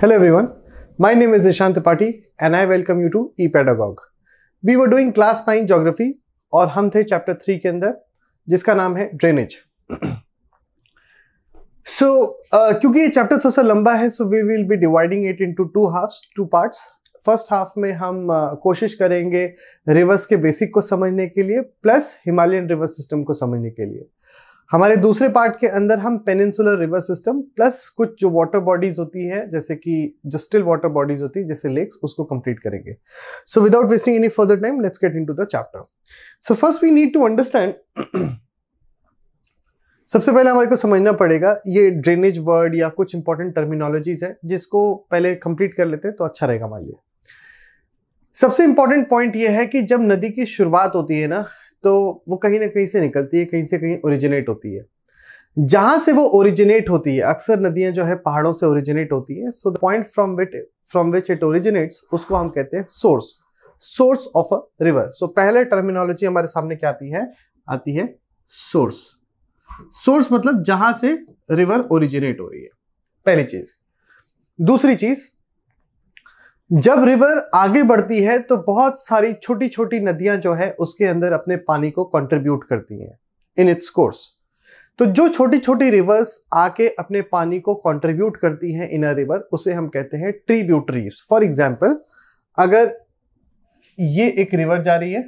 Hello everyone, my name is Ishant Tripathi and I welcome you to ePedagogue. We were doing class 9 geography और हम थे chapter three के अंदर जिसका नाम है ड्रेनेज सो uh, क्योंकि ये चैप्टर थोड़ा सा लंबा है so we will be dividing it into two halfs two parts first half में हम uh, कोशिश करेंगे रिवर्स के बेसिक को समझने के लिए प्लस हिमालयन रिवर सिस्टम को समझने के लिए हमारे दूसरे पार्ट के अंदर हम पेनिनसुलर रिवर सिस्टम प्लस कुछ जो वाटर बॉडीज होती है जैसे कि जो स्टिल वाटर बॉडीज होती है जैसे लेक्स उसको कंप्लीट करेंगे so without wasting any further time let's get into the chapter so first we need to understand सबसे पहले हमारे को समझना पड़ेगा ये ड्रेनेज वर्ड या कुछ इंपॉर्टेंट टर्मिनोलॉजीज है जिसको पहले कंप्लीट कर लेते हैं तो अच्छा रहेगा हमारे लिए सबसे इंपॉर्टेंट पॉइंट ये है कि जब नदी की शुरुआत होती है ना तो वो कहीं ना कहीं से निकलती है कहीं से कहीं ओरिजिनेट होती है जहाँ से वो ओरिजिनेट होती है अक्सर नदियाँ जो है पहाड़ों से ओरिजिनेट होती है so the point from which from which it originates उसको हम कहते हैं source source of a river so पहले टर्मिनोलॉजी हमारे सामने क्या आती है आती है सोर्स सोर्स मतलब जहां से रिवर ओरिजिनेट हो रही है पहली चीज दूसरी चीज जब रिवर आगे बढ़ती है तो बहुत सारी छोटी छोटी नदियां जो है उसके अंदर अपने पानी को कंट्रीब्यूट करती हैं इन इट्स कोर्स तो जो छोटी छोटी रिवर्स आके अपने पानी को कंट्रीब्यूट करती हैं इन अ रिवर उसे हम कहते हैं ट्रीब्यूटरीज फॉर एग्जाम्पल अगर ये एक रिवर जा रही है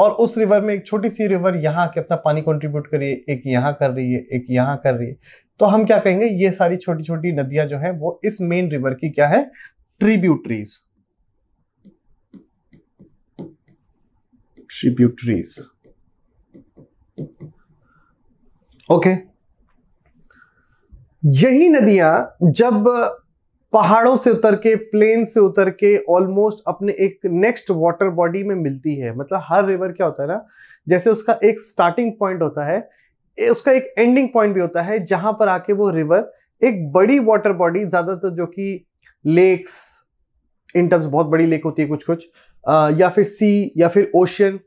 और उस रिवर में एक छोटी सी रिवर यहाँ आके अपना पानी कंट्रीब्यूट कर रही है एक यहाँ कर रही है एक यहाँ कर रही है तो हम क्या कहेंगे ये सारी छोटी छोटी नदियां जो हैं वो इस मेन रिवर की क्या है tributaries. Tributaries. Okay okay. यही नदियां जब पहाड़ों से उतर के प्लेन से उतर के ऑलमोस्ट अपने एक नेक्स्ट वाटर बॉडी में मिलती है मतलब हर रिवर क्या होता है ना जैसे उसका एक स्टार्टिंग पॉइंट होता है उसका एक एंडिंग पॉइंट भी होता है जहां पर आके वो रिवर एक बड़ी वाटर बॉडी ज्यादातर तो जो कि लेक्स इन टर्म्स बहुत बड़ी लेक होती है कुछ कुछ आ, या फिर सी या फिर ओशन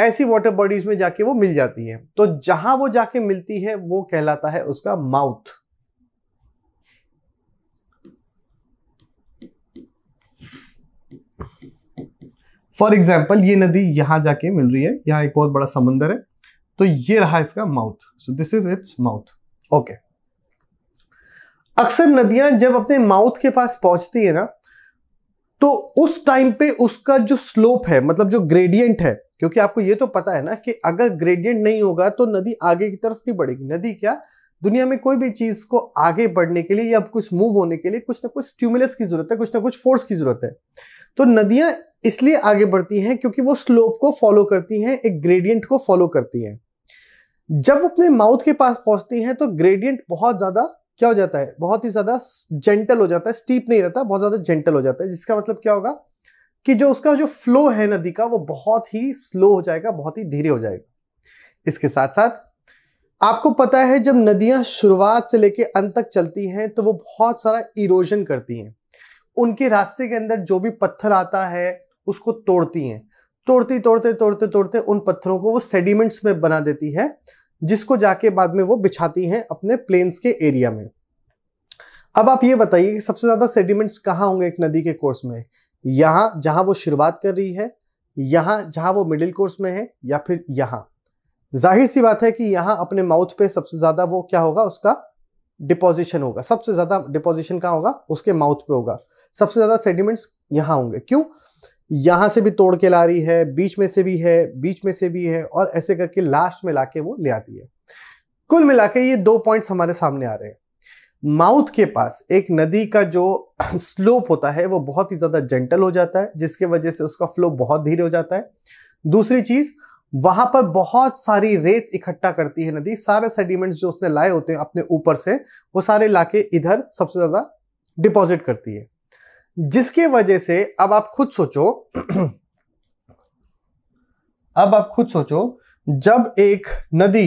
ऐसी वाटर बॉडीज में जाके वो मिल जाती है तो जहां वो जाके मिलती है वो कहलाता है उसका माउथ फॉर एग्जाम्पल ये नदी यहां जाके मिल रही है यहां एक बहुत बड़ा समंदर है तो ये रहा इसका mouth so this is its mouth okay अक्सर नदियां जब अपने माउथ के पास पहुंचती है ना तो उस टाइम पे उसका जो स्लोप है मतलब जो ग्रेडियंट है क्योंकि आपको ये तो पता है ना कि अगर ग्रेडियंट नहीं होगा तो नदी आगे की तरफ नहीं बढ़ेगी नदी क्या दुनिया में कोई भी चीज को आगे बढ़ने के लिए या कुछ मूव होने के लिए कुछ ना कुछ स्ट्यूमुलस की जरूरत है कुछ ना कुछ फोर्स की जरूरत है तो नदियां इसलिए आगे बढ़ती हैं क्योंकि वो स्लोप को फॉलो करती हैं एक ग्रेडियंट को फॉलो करती हैं जब वो अपने माउथ के पास पहुंचती हैं तो ग्रेडियंट बहुत ज्यादा क्या हो जाता है बहुत ही ज़्यादा जेंटल हो जाता है स्टीप नहीं रहता बहुत ज़्यादा जेंटल हो जाता है जिसका मतलब क्या होगा कि जो उसका जो फ्लो है नदी का वो बहुत ही स्लो हो जाएगा बहुत ही धीरे हो जाएगा इसके साथ साथ आपको पता है जब नदियां शुरुआत से लेकर अंत तक चलती हैं तो वो बहुत सारा इरोजन करती हैं उनके रास्ते के अंदर जो भी पत्थर आता है उसको तोड़ती हैं तोड़ती तोड़ते तोड़ते तोड़ते उन पत्थरों को वो सेडिमेंट्स में बना देती है जिसको जाके बाद में वो बिछाती हैं अपने प्लेन्स के एरिया में अब आप ये बताइए कि सबसे ज़्यादा सेडिमेंट्स कहाँ होंगे एक नदी के कोर्स में यहाँ जहाँ वो शुरुआत कर रही है यहाँ जहाँ वो मिडिल कोर्स में है या फिर यहाँ जाहिर सी बात है कि यहाँ अपने माउथ पे सबसे ज़्यादा वो क्या होगा उसका डिपोजिशन होगा सबसे ज़्यादा डिपोजिशन कहाँ होगा उसके माउथ पे होगा सबसे ज़्यादा सेडिमेंट्स यहाँ होंगे क्यों यहाँ से भी तोड़ के ला रही है बीच में से भी है बीच में से भी है और ऐसे करके लास्ट में ला के वो ले आती है कुल मिला के ये दो पॉइंट्स हमारे सामने आ रहे हैं माउथ के पास एक नदी का जो स्लोप होता है वो बहुत ही ज़्यादा जेंटल हो जाता है जिसके वजह से उसका फ्लो बहुत धीरे हो जाता है दूसरी चीज़ वहां पर बहुत सारी रेत इकट्ठा करती है नदी सारे सेडिमेंट्स जो उसने लाए होते हैं अपने ऊपर से वो सारे लाके इधर सबसे ज़्यादा डिपॉजिट करती है जिसके वजह से अब आप खुद सोचो अब आप खुद सोचो जब एक नदी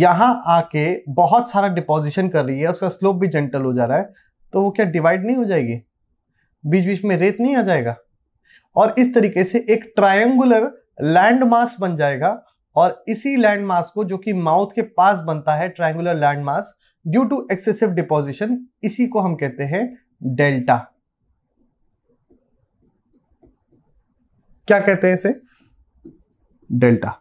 यहां आके बहुत सारा डिपोजिशन कर रही है उसका स्लोप भी जेंटल हो जा रहा है तो वो क्या डिवाइड नहीं हो जाएगी बीच बीच में रेत नहीं आ जाएगा और इस तरीके से एक ट्रायंगुलर लैंड मास बन जाएगा और इसी लैंड मास को जो कि माउथ के पास बनता है triangular land mass due to excessive deposition इसी को हम कहते हैं डेल्टा क्या कहते हैं इसे डेल्टा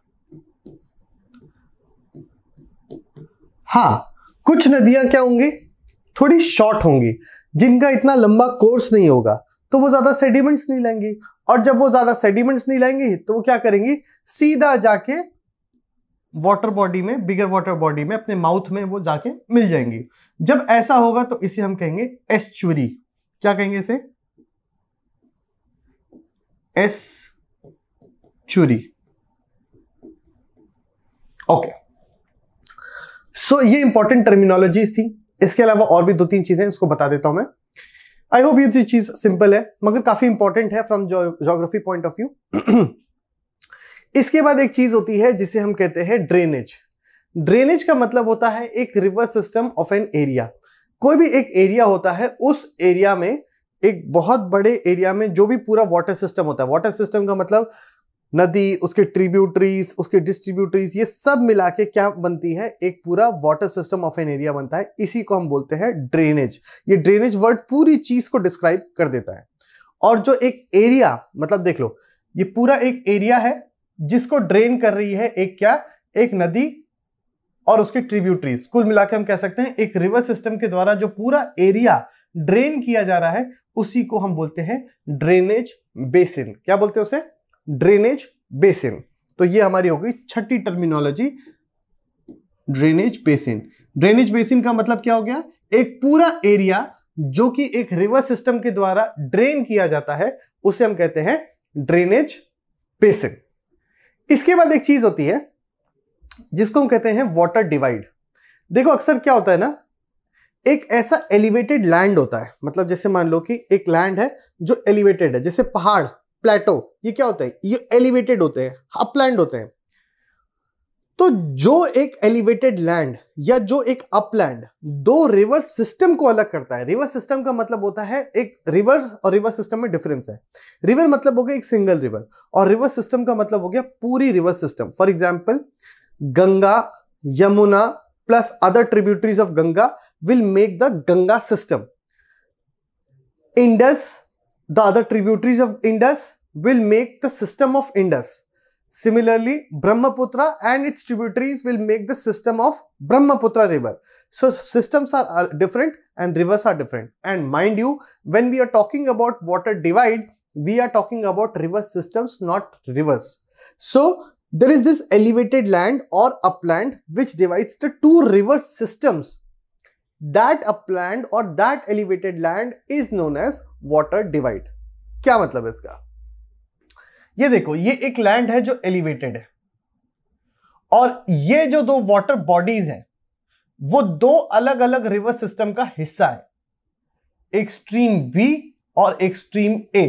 हाँ कुछ नदियां क्या होंगी थोड़ी शॉर्ट होंगी जिनका इतना लंबा कोर्स नहीं होगा तो वो ज्यादा सेडिमेंट्स नहीं लाएंगी और जब वो ज्यादा सेडिमेंट्स नहीं लाएंगी तो वो क्या करेंगी सीधा जाके वाटर बॉडी में बिगर वाटर बॉडी में अपने माउथ में वो जाके मिल जाएंगी जब ऐसा होगा तो इसे हम कहेंगे एस्चुरी क्या कहेंगे इसे एस चूरी ओके सो ये इंपॉर्टेंट टर्मिनोलॉजीज थी इसके अलावा और भी दो तीन चीजें इसको बता देता हूं मैं आई होप ये चीज सिंपल है मगर काफी इंपॉर्टेंट है from geography point of view इसके बाद एक चीज होती है जिसे हम कहते हैं ड्रेनेज ड्रेनेज का मतलब होता है एक river system of an area कोई भी एक एरिया होता है उस एरिया में एक बहुत बड़े एरिया में जो भी पूरा वाटर सिस्टम होता है वाटर सिस्टम का मतलब नदी उसके ट्रिब्यूटरीज उसके डिस्ट्रीब्यूटरीज ये सब मिला के क्या बनती है एक पूरा water system of an area बनता है इसी को हम बोलते हैं ड्रेनेज ये ड्रेनेज वर्ड पूरी चीज को डिस्क्राइब कर देता है और जो एक एरिया मतलब देख लो ये पूरा एक एरिया है जिसको ड्रेन कर रही है एक क्या एक नदी और उसके ट्रिब्यूटरीज कुल मिला हम कह सकते हैं एक रिवर सिस्टम के द्वारा जो पूरा एरिया ड्रेन किया जा रहा है उसी को हम बोलते हैं ड्रेनेज बेसिन क्या बोलते हैं उसे ड्रेनेज बेसिन तो ये हमारी हो गई छठी terminology drainage basin drainage basin का मतलब क्या हो गया एक पूरा एरिया जो कि एक रिवर सिस्टम के द्वारा ड्रेन किया जाता है उसे हम कहते हैं ड्रेनेज बेसिन इसके बाद एक चीज होती है जिसको हम कहते हैं वाटर डिवाइड देखो अक्सर क्या होता है ना एक ऐसा एलिवेटेड लैंड होता है मतलब जैसे मान लो कि एक लैंड है जो एलिवेटेड है जैसे पहाड़ प्लेटो ये क्या होता है ये एलिवेटेड होते हैं अपलैंड होते हैं तो जो एक एलिवेटेड लैंड या जो एक अपलैंड दो रिवर सिस्टम को अलग करता है रिवर सिस्टम का मतलब होता है एक रिवर और रिवर सिस्टम में डिफरेंस है रिवर मतलब हो गया एक सिंगल रिवर और रिवर सिस्टम का मतलब हो गया पूरी river system for example Ganga Yamuna plus other tributaries of Ganga will make the Ganga system Indus the other tributaries of Indus will make the system of Indus. Similarly, Brahmaputra and its tributaries will make the system of Brahmaputra river. So, systems are different and rivers are different. And mind you, when we are talking about water divide, we are talking about river systems, not rivers. So, there is this elevated land or upland which divides the two river systems that upland और that elevated land is known as water divide क्या मतलब इसका ये देखो ये एक land है जो एलिवेटेड है और ये जो दो वाटर बॉडीज हैं वो दो अलग अलग रिवर सिस्टम का हिस्सा है एक्सट्रीम बी और एक्सट्रीम ए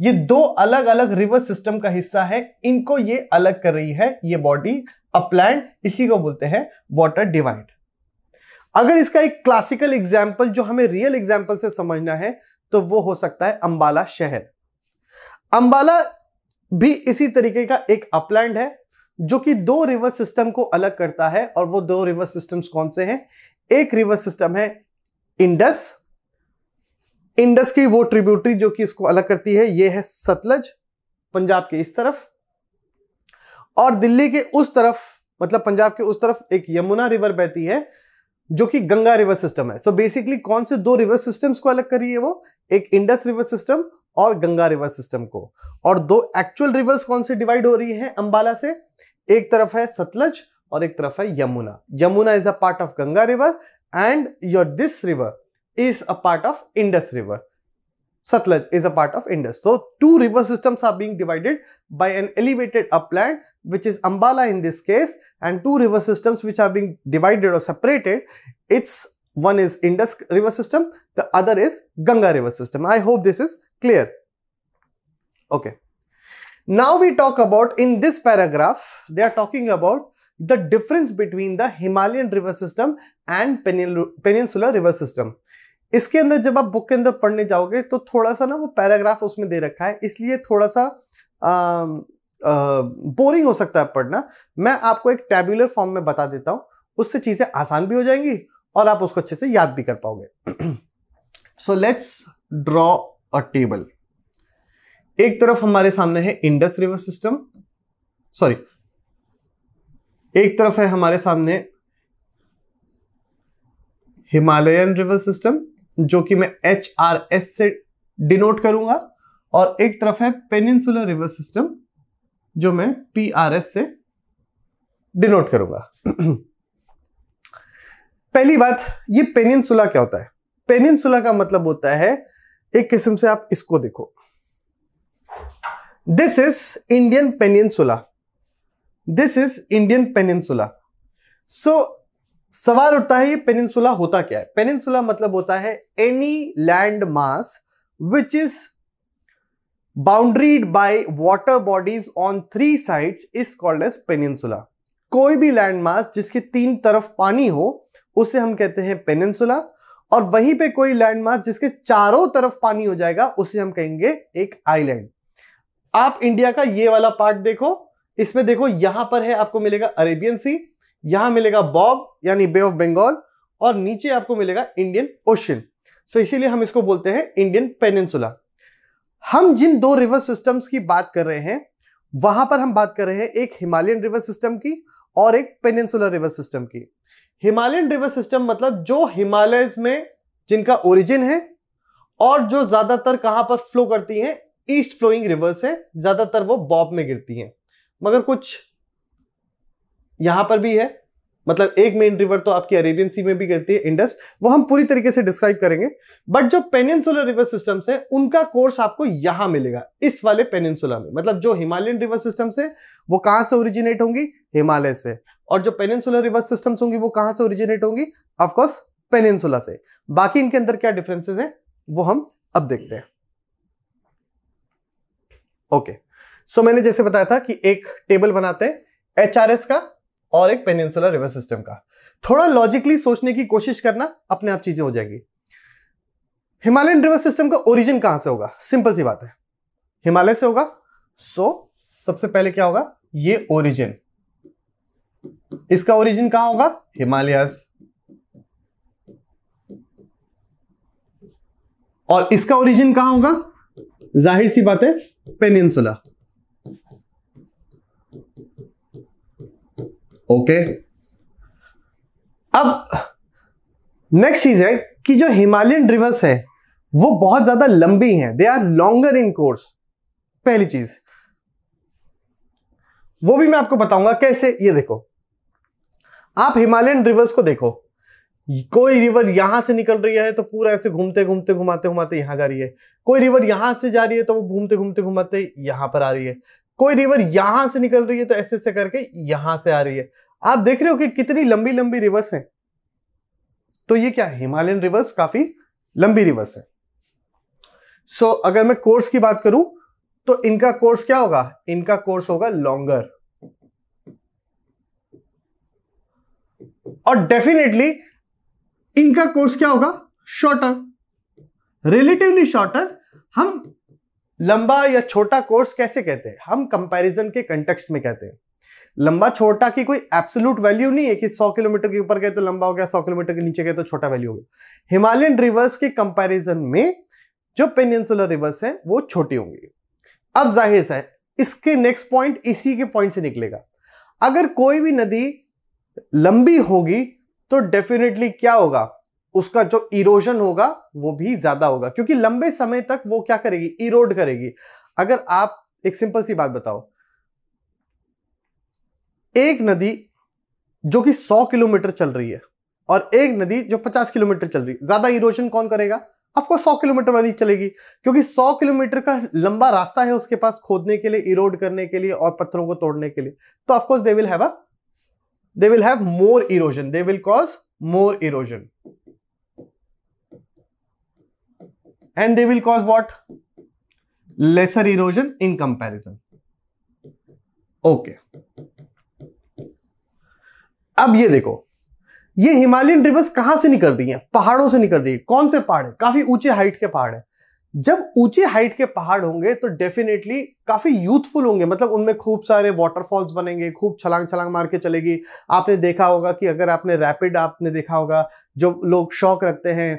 ये दो अलग अलग रिवर सिस्टम का हिस्सा है इनको ये अलग कर रही है ये बॉडी अपलैंड इसी को बोलते हैं वाटर डिवाइड अगर इसका एक क्लासिकल एग्जाम्पल जो हमें रियल एग्जाम्पल से समझना है तो वो हो सकता है अंबाला शहर अंबाला भी इसी तरीके का एक अपलैंड है जो कि दो रिवर सिस्टम को अलग करता है और वो दो रिवर सिस्टम्स कौन से हैं एक रिवर सिस्टम है इंडस इंडस की वो ट्रिब्यूटरी जो कि इसको अलग करती है ये है सतलज पंजाब के इस तरफ और दिल्ली के उस तरफ मतलब पंजाब के उस तरफ एक यमुना रिवर बहती है जो कि गंगा रिवर सिस्टम है सो so बेसिकली कौन से दो रिवर सिस्टम्स को अलग करिए वो एक इंडस रिवर सिस्टम और गंगा रिवर सिस्टम को और दो एक्चुअल रिवर्स कौन से डिवाइड हो रही है अंबाला से एक तरफ है सतलज और एक तरफ है Yamuna Yamuna is a part of Ganga river and your this river is a part of Indus river Satluj is a part of Indus. So two river systems are being divided by an elevated upland which is Ambala in this case and two river systems which are being divided or separated. It's one is Indus river system, the other is Ganga river system. I hope this is clear. Okay. Now we talk about in this paragraph, they are talking about the difference between the Himalayan river system and Peninsular river system. इसके अंदर जब आप book के अंदर पढ़ने जाओगे तो थोड़ा सा ना वो पैराग्राफ उसमें दे रखा है इसलिए थोड़ा सा बोरिंग हो सकता है पढ़ना मैं आपको एक टेबुलर फॉर्म में बता देता हूँ उससे चीज़ें आसान भी हो जाएंगी और आप उसको अच्छे से याद भी कर पाओगे so let's draw a table एक तरफ हमारे सामने है इंडस रिवर सिस्टम सॉरी एक तरफ है हमारे सामने हिमालयन रिवर सिस्टम जो कि मैं एच आर एस से डिनोट करूंगा और एक तरफ है पेनिनसुलर रिवर सिस्टम जो मैं पी आर एस से डिनोट करूंगा पहली बात ये पेनिनसुला क्या होता है पेनिनसुला का मतलब होता है एक किस्म से आप इसको देखो this is Indian peninsula this is Indian peninsula so सवाल उठता है ये पेनिनसुला होता क्या है पेनिनसुला मतलब होता है any land mass which is boundaried by water bodies on three sides is called as peninsula कोई भी लैंड मास जिसके तीन तरफ पानी हो उसे हम कहते हैं पेनिनसुला और वहीं पे कोई लैंड मास जिसके चारों तरफ पानी हो जाएगा उसे हम कहेंगे एक आइलैंड आप इंडिया का ये वाला पार्ट देखो इसमें देखो यहां पर है आपको मिलेगा अरेबियन सी यहां मिलेगा बॉब यानी बे ऑफ बंगाल और नीचे आपको मिलेगा इंडियन ओशन सो इसीलिए हम इसको बोलते हैं इंडियन पेनेंसुला हम जिन दो रिवर सिस्टम्स की बात कर रहे हैं वहां पर हम बात कर रहे हैं एक हिमालयन रिवर सिस्टम की और एक पेनेंसुलर रिवर सिस्टम की हिमालयन रिवर सिस्टम मतलब जो हिमालय में जिनका ओरिजिन है और जो ज्यादातर कहां पर फ्लो करती हैं ईस्ट फ्लोइंग रिवर्स है ज्यादातर वो बॉब में गिरती हैं मगर कुछ यहां पर भी है मतलब एक मेन रिवर तो आपकी अरेबियन सी में भी कहती है इंडस वो हम पूरी तरीके से डिस्क्राइब करेंगे बट जो पेनिनसुलर रिवर सिस्टम है उनका कोर्स आपको यहां मिलेगा इस वाले पेनिनसुला में मतलब जो हिमालयन रिवर सिस्टम है वो कहां से ओरिजिनेट होंगी हिमालय से और जो पेनिनसुलर रिवर सिस्टम होंगी वो कहां से ओरिजिनेट होंगी ऑफकोर्स पेनिनसुला से बाकी इनके अंदर क्या डिफरेंसेस है वो हम अब देखते हैं ओके okay. सो so, मैंने जैसे बताया था कि एक टेबल बनाते हैं एच का और एक पेनिनसुलर रिवर सिस्टम का थोड़ा लॉजिकली सोचने की कोशिश करना अपने आप चीजें हो जाएगी हिमालयन रिवर सिस्टम का ओरिजिन कहां से होगा सिंपल सी बात है हिमालय से होगा सो so, सबसे पहले क्या होगा ये ओरिजिन इसका ओरिजिन कहां होगा हिमालयस और इसका ओरिजिन कहां होगा जाहिर सी बात है पेनिनसुला ओके अब नेक्स्ट चीज है कि जो हिमालयन रिवर्स है वो बहुत ज्यादा लंबी हैं they are longer in course पहली चीज वो भी मैं आपको बताऊंगा कैसे ये देखो आप हिमालयन रिवर्स को देखो कोई रिवर यहां से निकल रही है तो पूरा ऐसे घूमते घूमते घुमाते घुमाते यहां जा रही है कोई रिवर यहां से जा रही है तो वो घूमते घूमते घुमाते यहां पर आ रही है कोई रिवर यहां से निकल रही है तो ऐसे ऐसे करके यहां से आ रही है आप देख रहे हो कि कितनी लंबी लंबी रिवर्स हैं तो ये क्या है हिमालयन रिवर्स काफी लंबी रिवर्स है सो so, अगर मैं कोर्स की बात करूं तो इनका कोर्स क्या होगा इनका कोर्स होगा लॉन्गर और डेफिनेटली इनका कोर्स क्या होगा शॉर्टर रिलेटिवली शॉर्टर हम लंबा या छोटा कोर्स कैसे कहते हैं हम कंपैरिजन के कंटेक्स्ट में कहते हैं लंबा छोटा की कोई एब्सोलूट वैल्यू नहीं है कि 100 किलोमीटर के ऊपर गए तो लंबा हो गया 100 किलोमीटर के नीचे गए तो छोटा वैल्यू हो गया हिमालयन रिवर्स के कंपैरिजन में जो पेनसुलर रिवर्स है वो छोटी होंगी अब जाहिर सा है इसके नेक्स्ट पॉइंट इसी के पॉइंट से निकलेगा अगर कोई भी नदी लंबी होगी तो डेफिनेटली क्या होगा उसका जो इरोजन होगा वो भी ज्यादा होगा क्योंकि लंबे समय तक वो क्या करेगी इरोड करेगी अगर आप एक सिंपल सी बात बताओ एक नदी जो कि 100 किलोमीटर चल रही है और एक नदी जो 50 किलोमीटर चल रही है ज्यादा इरोजन कौन करेगा आपको 100 किलोमीटर वाली चलेगी क्योंकि 100 किलोमीटर का लंबा रास्ता है उसके पास खोदने के लिए इरोड करने के लिए और पत्थरों को तोड़ने के लिए तो of course they will have they will have more erosion they will cause more erosion and they will cause what lesser erosion in comparison okay अब ये देखो ये हिमालयन रिवर्स कहां से निकल रही है पहाड़ों से निकल रही है कौन से पहाड़ है काफी ऊंचे हाइट के पहाड़ है जब ऊंचे हाइट के पहाड़ होंगे तो डेफिनेटली काफी यूथफुल होंगे मतलब उनमें खूब सारे वाटरफॉल्स बनेंगे खूब छलांग छलांग मार के चलेगी आपने देखा होगा कि अगर आपने रैपिड आपने देखा होगा जो लोग शौक रखते हैं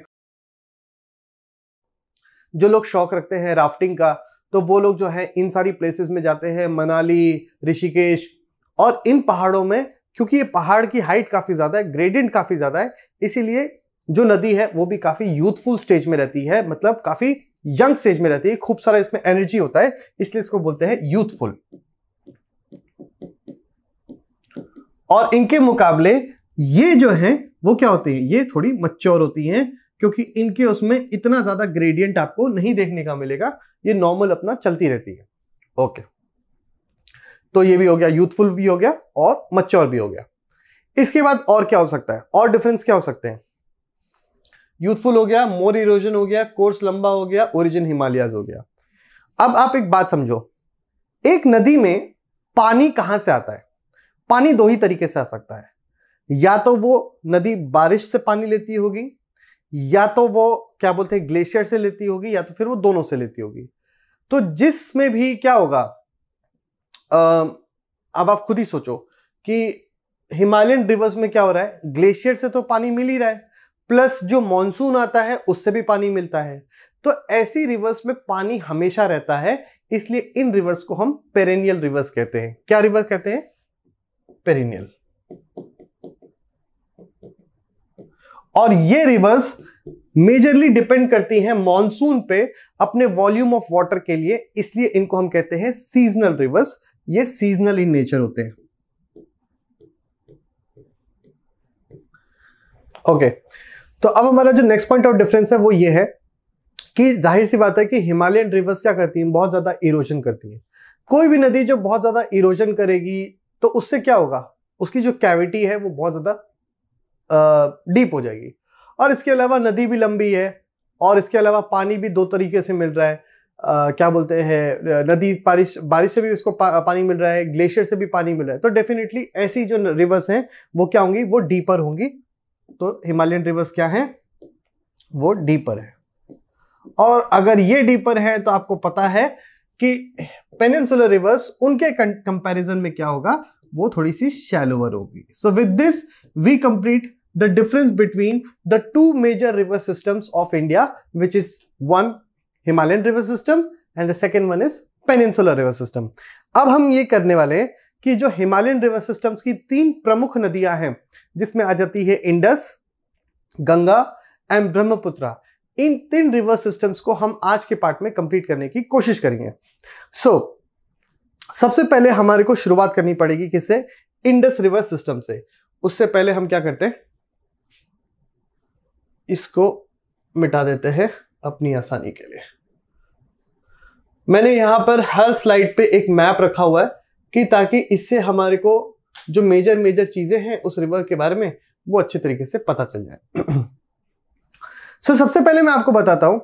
जो लोग शौक रखते हैं राफ्टिंग का तो वो लोग जो है इन सारी प्लेसेस में जाते हैं मनाली ऋषिकेश और इन पहाड़ों में क्योंकि ये पहाड़ की हाइट काफ़ी ज़्यादा है ग्रेडियंट काफ़ी ज़्यादा है इसीलिए जो नदी है वो भी काफ़ी यूथफुल स्टेज में रहती है मतलब काफ़ी यंग स्टेज में रहती है खूब सारा इसमें एनर्जी होता है इसलिए इसको बोलते हैं यूथफुल और इनके मुकाबले ये जो है वो क्या होती है ये थोड़ी मच्योर होती हैं क्योंकि इनके उसमें इतना ज़्यादा ग्रेडियंट आपको नहीं देखने का मिलेगा ये नॉर्मल अपना चलती रहती है ओके तो ये भी हो गया यूथफुल भी हो गया और मच्योर भी हो गया इसके बाद और क्या हो सकता है और डिफरेंस क्या हो सकते हैं यूथफुल हो गया मोर इरोजन हो गया कोर्स लंबा हो गया ओरिजिन हिमालयाज हो गया अब आप एक बात समझो एक नदी में पानी कहां से आता है पानी दो ही तरीके से आ सकता है या तो वो नदी बारिश से पानी लेती होगी या तो वो क्या बोलते हैं ग्लेशियर से लेती होगी या तो फिर वो दोनों से लेती होगी तो जिसमें भी क्या होगा आ, अब आप खुद ही सोचो कि हिमालयन रिवर्स में क्या हो रहा है ग्लेशियर से तो पानी मिल ही रहा है प्लस जो मानसून आता है उससे भी पानी मिलता है तो ऐसी रिवर्स में पानी हमेशा रहता है इसलिए इन रिवर्स को हम पेरेनियल रिवर्स कहते हैं क्या रिवर कहते हैं पेरेनियल और ये रिवर्स मेजरली डिपेंड करती हैं मॉनसून पे अपने वॉल्यूम ऑफ वाटर के लिए इसलिए इनको हम कहते हैं सीजनल रिवर्स ये सीजनल इन नेचर होते हैं ओके okay. तो अब हमारा जो नेक्स्ट पॉइंट ऑफ डिफरेंस है वो ये है कि जाहिर सी बात है कि हिमालयन रिवर्स क्या करती हैं बहुत ज़्यादा इरोजन करती हैं कोई भी नदी जो बहुत ज़्यादा इरोजन करेगी तो उससे क्या होगा उसकी जो कैविटी है वो बहुत ज़्यादा डीप हो जाएगी और इसके अलावा नदी भी लंबी है और इसके अलावा पानी भी दो तरीके से मिल रहा है आ, क्या बोलते हैं नदी बारिश बारिश से भी उसको पा, पानी मिल रहा है ग्लेशियर से भी पानी मिल रहा है तो डेफिनेटली ऐसी जो रिवर्स हैं वो क्या होंगी वो डीपर होंगी तो हिमालयन रिवर्स क्या है वो डीपर है और अगर ये डीपर है तो आपको पता है कि पेनिनसुलर रिवर्स उनके कंपैरिजन में क्या होगा वो थोड़ी सी शैलोवर होगी so with this we complete the difference between the two major river systems of India, which is one Himalayan river system and the second one is Peninsular river system. अब हम ये करने वाले हैं कि जो Himalayan river systems की तीन प्रमुख नदियां हैं जिसमें आ जाती है Indus, गंगा एंड ब्रह्मपुत्र इन तीन रिवर सिस्टम्स को हम आज के पार्ट में कंप्लीट करने की कोशिश करेंगे सो so, सबसे पहले हमारे को शुरुआत करनी पड़ेगी किससे इंडस रिवर सिस्टम से उससे पहले हम क्या करते हैं इसको मिटा देते हैं अपनी आसानी के लिए मैंने यहां पर हर स्लाइड पे एक मैप रखा हुआ है कि ताकि इससे हमारे को जो मेजर मेजर चीज़ें हैं उस रिवर के बारे में वो अच्छे तरीके से पता चल जाए सो so, सबसे पहले मैं आपको बताता हूं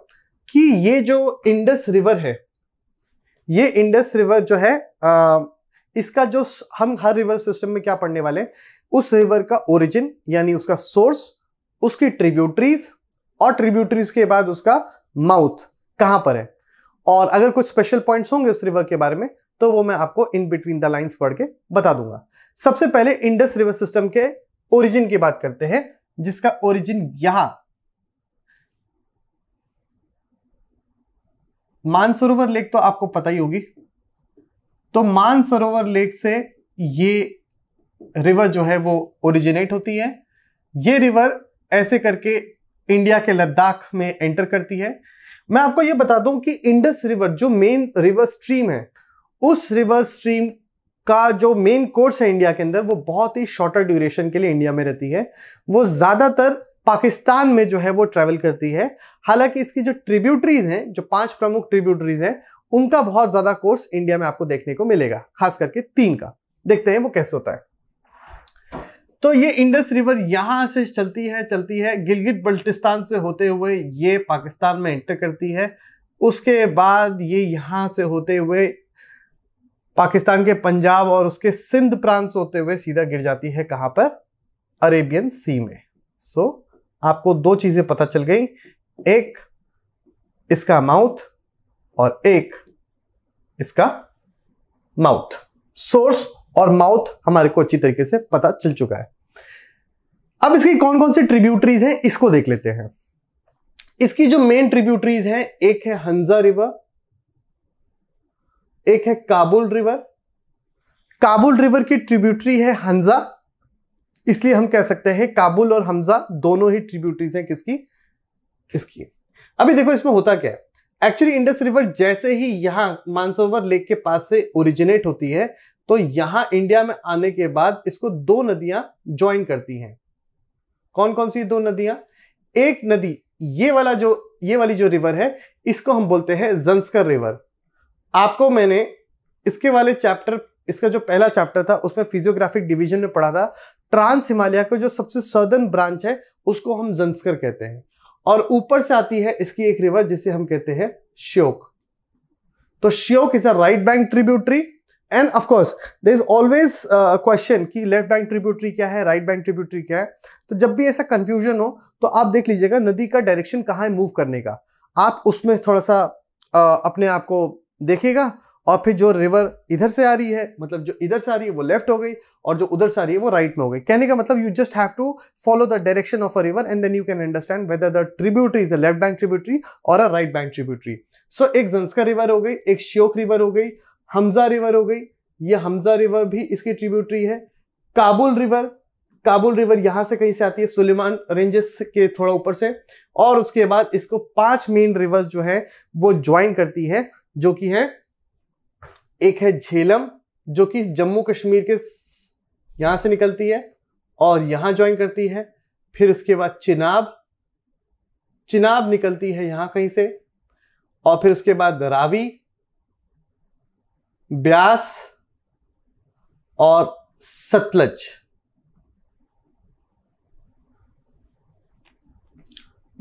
कि ये जो इंडस रिवर है ये इंडस रिवर जो है आ, इसका जो हम हर रिवर सिस्टम में क्या पढ़ने वाले उस रिवर का ओरिजिन यानी उसका सोर्स उसकी ट्रिब्यूटरीज और ट्रिब्यूटरीज के बाद उसका माउथ कहां पर है और अगर कुछ स्पेशल पॉइंट्स होंगे उस रिवर के बारे में तो वो मैं आपको इन बिटवीन द लाइंस पढ़ के बता दूंगा सबसे पहले इंडस रिवर सिस्टम के ओरिजिन की बात करते हैं जिसका ओरिजिन यहां मानसरोवर लेक तो आपको पता ही होगी तो मानसरोवर लेक से ये रिवर जो है वो ओरिजिनेट होती है ये रिवर ऐसे करके इंडिया के लद्दाख में एंटर करती है मैं आपको ये बता दूं कि इंडस रिवर जो मेन रिवर स्ट्रीम है उस रिवर स्ट्रीम का जो मेन कोर्स है इंडिया के अंदर वो बहुत ही शॉर्टर ड्यूरेशन के लिए इंडिया में रहती है वो ज़्यादातर पाकिस्तान में जो है वो ट्रैवल करती है हालांकि इसकी जो ट्रिब्यूटरीज हैं जो पांच प्रमुख ट्रिब्यूटरीज हैं उनका बहुत ज़्यादा कोर्स इंडिया में आपको देखने को मिलेगा खास करके तीन का देखते हैं वो कैसे होता है तो ये इंडस रिवर यहाँ से चलती है चलती है गिलगित बल्टिस्तान से होते हुए ये पाकिस्तान में एंटर करती है उसके बाद ये यहाँ से होते हुए पाकिस्तान के पंजाब और उसके सिंध प्रांत होते हुए सीधा गिर जाती है कहाँ पर अरेबियन सी में सो so, आपको दो चीज़ें पता चल गई एक इसका माउथ और एक इसका माउथ सोर्स और माउथ हमारे को अच्छी तरीके से पता चल चुका है अब इसकी कौन कौन सी ट्रिब्यूटरीज हैं इसको देख लेते हैं इसकी जो मेन ट्रिब्यूटरीज हैं एक है हंजा रिवर एक है काबुल रिवर काबुल रिवर की ट्रिब्यूटरी है हंजा इसलिए हम कह सकते हैं काबुल और हमजा दोनों ही ट्रिब्यूटरीज हैं किसकी इसकी अभी देखो इसमें होता क्या है एक्चुअली इंडस रिवर जैसे ही यहां मानसोवर लेक के पास से ओरिजिनेट होती है तो यहां इंडिया में आने के बाद इसको दो नदियां ज्वाइन करती हैं कौन कौन सी दो नदियां एक नदी ये वाला जो ये वाली जो रिवर है इसको हम बोलते हैं जंस्कर रिवर आपको मैंने इसके वाले चैप्टर इसका जो पहला चैप्टर था उसमें फिजियोग्राफिक डिवीजन में पढ़ा था ट्रांस हिमालय का जो सबसे सदर्न ब्रांच है उसको हम जंस्कर कहते हैं और ऊपर से आती है इसकी एक रिवर जिसे हम कहते हैं श्योक तो Shyok is a right bank tributary and of course there is always question कि लेफ्ट बैंक ट्रिब्यूटरी क्या है राइट बैंक ट्रिब्यूटरी क्या है तो जब भी ऐसा कंफ्यूजन हो तो आप देख लीजिएगा नदी का डायरेक्शन कहाँ है मूव करने का आप उसमें थोड़ा सा uh, अपने आप को देखेगा और फिर जो रिवर इधर से आ रही है मतलब जो इधर से आ रही है वो लेफ्ट हो गई और जो उधर से आ रही है वो राइट में हो गई कहने का मतलब you just have to follow the direction of a river and then you can understand whether the tributary is a left bank tributary और a right bank tributary so एक जंसका रिवर हो गई एक श्योक रिवर हो गई हमजा रिवर हो गई ये हमजा रिवर भी इसकी ट्रिब्यूटरी है काबुल रिवर काबुल रिवर यहां से कहीं से आती है सुलेमान रेंजेस के थोड़ा ऊपर से और उसके बाद इसको पांच मेन रिवर्स जो है वो ज्वाइन करती है जो कि है एक है झेलम जो कि जम्मू कश्मीर के यहां से निकलती है और यहां ज्वाइन करती है फिर उसके बाद चिनाब चिनाब निकलती है यहां कहीं से और फिर उसके बाद रावी ब्यास और सतलज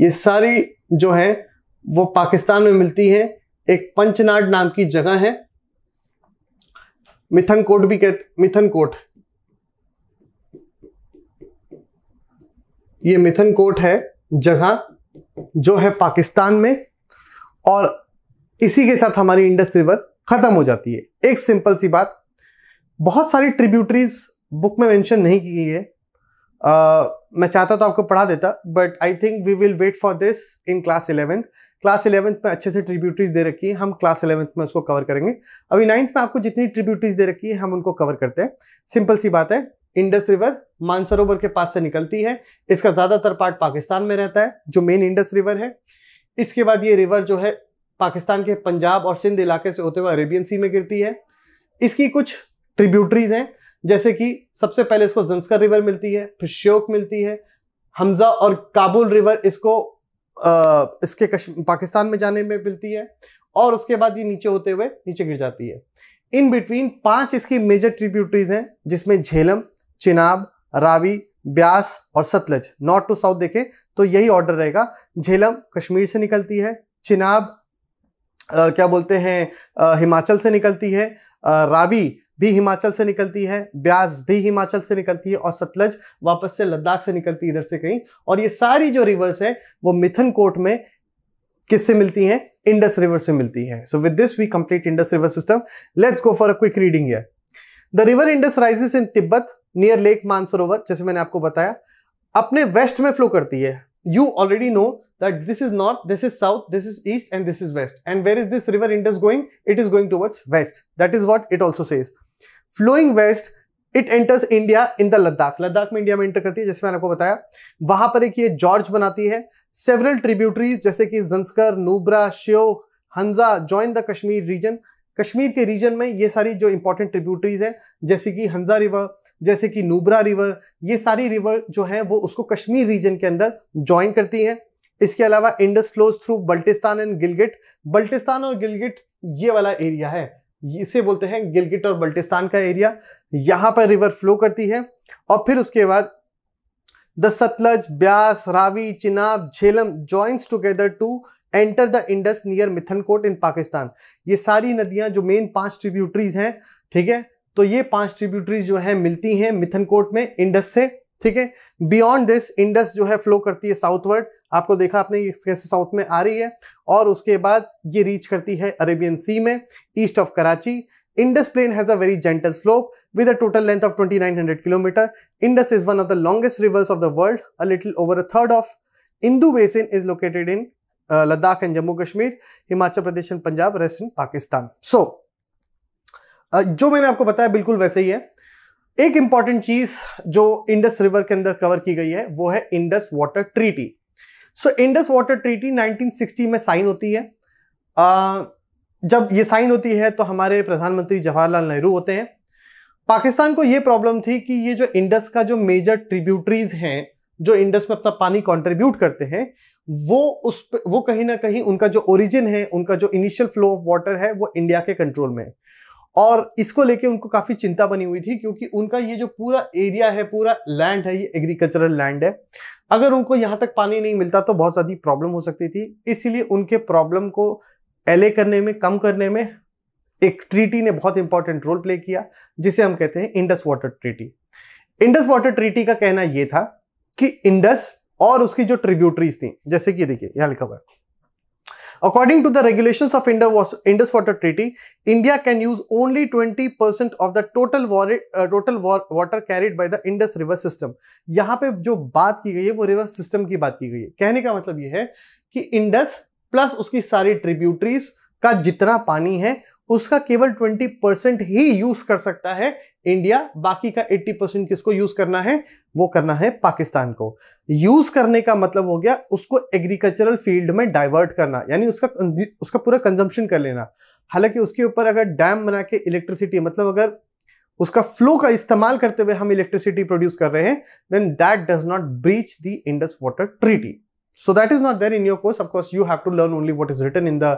ये सारी जो है वो पाकिस्तान में मिलती है एक पंचनाड नाम की जगह है मिथन कोट भी कहते मिथन कोट ये मिथन कोट है जगह जो है पाकिस्तान में और इसी के साथ हमारी इंडस रिवर खत्म हो जाती है एक सिंपल सी बात बहुत सारी ट्रिब्यूटरीज बुक में मेंशन नहीं की गई है uh, मैं चाहता तो आपको पढ़ा देता but I think we will wait for this in class eleventh class eleventh में अच्छे से ट्रिब्यूटरीज दे रखी है हम क्लास इलेवंथ में उसको कवर करेंगे अभी नाइन्थ में आपको जितनी ट्रिब्यूटरीज दे रखी है हम उनको कवर करते हैं सिंपल सी बात है इंडस रिवर मानसरोवर के पास से निकलती है इसका ज़्यादातर पार्ट पाकिस्तान में रहता है जो मेन इंडस रिवर है इसके बाद ये रिवर जो है पाकिस्तान के पंजाब और सिंध इलाके से होते हुए अरेबियन सी में गिरती है इसकी कुछ ट्रिब्यूटरीज हैं जैसे कि सबसे पहले इसको जंस्कर रिवर मिलती है फिर श्योक मिलती है हमजा और काबुल रिवर इसको आ, इसके कश पाकिस्तान में जाने में मिलती है और उसके बाद ये नीचे होते हुए नीचे गिर जाती है इन बिटवीन पांच इसकी मेजर ट्रिब्यूटरीज हैं जिसमें झेलम चिनाब रावी ब्यास और सतलज नॉर्थ टू साउथ देखें तो यही ऑर्डर रहेगा झेलम कश्मीर से निकलती है चिनाब क्या बोलते हैं हिमाचल से निकलती है रावी भी हिमाचल से निकलती है ब्यास भी हिमाचल से निकलती है और सतलज वापस से लद्दाख से निकलती है इधर से कहीं और ये सारी जो रिवर्स है वो मिथन कोट में किससे मिलती हैं इंडस रिवर से मिलती हैं so with this we complete Indus river system let's go for a quick reading है the river Indus rises in Tibet near lake Mansarovar जैसे मैंने आपको बताया अपने वेस्ट में फ्लो करती है you already know that this is north, this is south, this is east and this is west. And where is this river Indus going? It is going towards west. That is what it also says. Flowing west, it enters India in the Ladakh Ladakh में India में enter करती है जैसे मैंने आपको बताया वहां पर एक ये जॉर्ज बनाती है सेवरल ट्रिब्यूटरीज जैसे कि Zanskar Nubra Shyok Hunza join the Kashmir region Kashmir के रीजन में ये सारी जो इंपॉर्टेंट ट्रिब्यूटरीज है जैसे कि हंजा रिवर जैसे कि नूबरा रिवर ये सारी रिवर जो है वो उसको कश्मीर रीजन के अंदर ज्वाइन करती हैं इसके अलावा Indus flows through Baltistan and Gilgit Baltistan और गिलगिट ये वाला एरिया है इसे बोलते हैं गिलगिट और बल्टिस्तान का एरिया यहां पर रिवर फ्लो करती है और फिर उसके बाद the Satluj Beas Ravi Chenab Jhelum joins together to enter the Indus near Mithankot in Pakistan ये सारी नदियां जो मेन पांच ट्रिब्यूटरीज हैं ठीक है तो ये पांच ट्रिब्यूटरीज जो है मिलती हैं मिथनकोट में इंडस से ठीक है बियॉन्ड दिस इंडस जो है फ्लो करती है साउथवर्ड आपको देखा आपने ये कैसे साउथ में आ रही है और उसके बाद ये रीच करती है अरेबियन सी में east of Karachi Indus plain has a very gentle slope with a total length of 2900 kilometre Indus is one of the longest rivers of the world a little over a third of Indus basin is located in Ladakh and Jammu Kashmir Himachal Pradesh and Punjab rest in Pakistan so so, uh, जो मैंने आपको बताया बिल्कुल वैसे ही है एक important चीज जो इंडस रिवर के अंदर कवर की गई है वो है Indus water treaty so Indus water treaty 1960 में साइन होती है आ, जब ये साइन होती है तो हमारे प्रधानमंत्री जवाहरलाल नेहरू होते हैं पाकिस्तान को ये प्रॉब्लम थी कि ये जो इंडस का जो मेजर ट्रिब्यूटरीज हैं जो इंडस में अपना पानी कॉन्ट्रीब्यूट करते हैं वो उस वो कहीं ना कहीं उनका जो ओरिजिन है उनका जो इनिशियल फ्लो ऑफ वाटर है वो इंडिया के कंट्रोल में है और इसको लेके उनको काफ़ी चिंता बनी हुई थी क्योंकि उनका ये जो पूरा एरिया है पूरा लैंड है ये एग्रीकल्चरल लैंड है अगर उनको यहाँ तक पानी नहीं मिलता तो बहुत ज़्यादा प्रॉब्लम हो सकती थी इसीलिए उनके प्रॉब्लम को एले करने में कम करने में एक ट्रीटी ने बहुत इंपॉर्टेंट रोल प्ले किया जिसे हम कहते हैं Indus water treaty Indus water treaty का कहना यह था कि इंडस और उसकी जो ट्रिब्यूटरीज थी जैसे कि देखिए यहां लिखा हुआ है According to the regulations of Indus Water Treaty, India can use only 20% of the total water, uh, total water carried by the Indus river system. यहाँ पे जो बात की गई है वो रिवर सिस्टम की बात की गई है कहने का मतलब ये है कि इंडस प्लस उसकी सारी ट्रिब्यूटरीज का जितना पानी है उसका केवल 20% ही यूज कर सकता है इंडिया बाकी का 80% किसको यूज करना है वो करना है पाकिस्तान को यूज करने का मतलब हो गया उसको एग्रीकल्चरल फील्ड में डाइवर्ट करना यानी उसका उसका पूरा कंजम्पशन कर लेना हालांकि उसके ऊपर अगर डैम बना के इलेक्ट्रिसिटी मतलब अगर उसका फ्लो का इस्तेमाल करते हुए हम इलेक्ट्रिसिटी प्रोड्यूस कर रहे हैं then that does not breach the Indus water treaty so that is not there in your course of course you have to learn only what is written in the